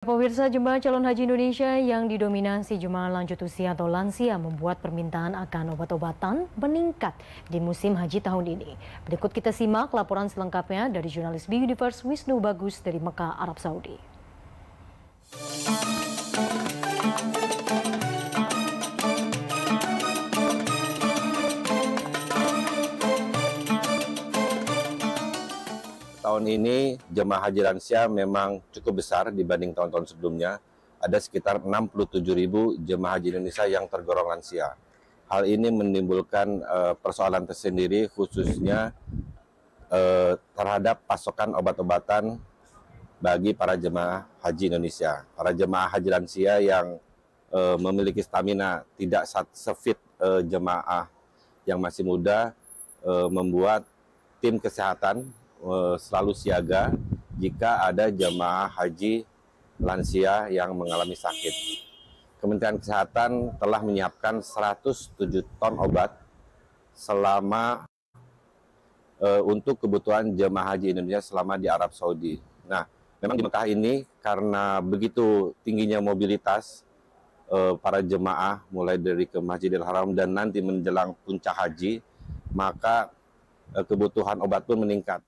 Pemirsa jemaah calon haji Indonesia yang didominasi jemaah lanjut usia atau lansia membuat permintaan akan obat-obatan meningkat di musim haji tahun ini. Berikut kita simak laporan selengkapnya dari jurnalis B Universe Wisnu Bagus dari Mekah, Arab Saudi. tahun ini jemaah haji lansia memang cukup besar dibanding tahun-tahun sebelumnya. Ada sekitar ribu jemaah haji Indonesia yang tergolong lansia. Hal ini menimbulkan uh, persoalan tersendiri khususnya uh, terhadap pasokan obat-obatan bagi para jemaah haji Indonesia. Para jemaah haji lansia yang uh, memiliki stamina tidak sefit uh, jemaah yang masih muda uh, membuat tim kesehatan Eh, selalu siaga jika ada jemaah haji lansia yang mengalami sakit. Kementerian Kesehatan telah menyiapkan 107 ton obat selama uh, untuk kebutuhan jemaah haji Indonesia selama di Arab Saudi. Nah, memang di Mekah ini karena begitu tingginya mobilitas uh, para jemaah mulai dari ke Masjidil Haram dan nanti menjelang puncak haji, maka uh, kebutuhan obat pun meningkat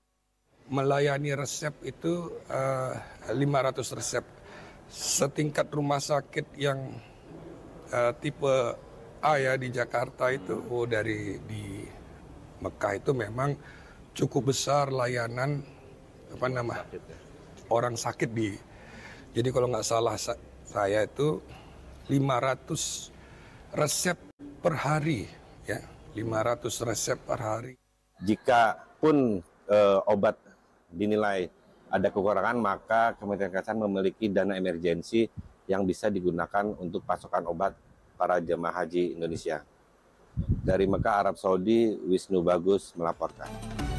melayani resep itu uh, eh, 500 resep. Setingkat rumah sakit yang uh, tipe A ya di Jakarta itu oh dari di Mekah itu memang cukup besar layanan apa nama orang sakit di jadi kalau nggak salah saya itu 500 resep per hari ya 500 resep per hari jika pun e, obat dinilai ada kekurangan maka Kementerian Kesehatan memiliki dana emergensi yang bisa digunakan untuk pasokan obat para jemaah haji Indonesia. Dari Mekah, Arab Saudi, Wisnu Bagus melaporkan.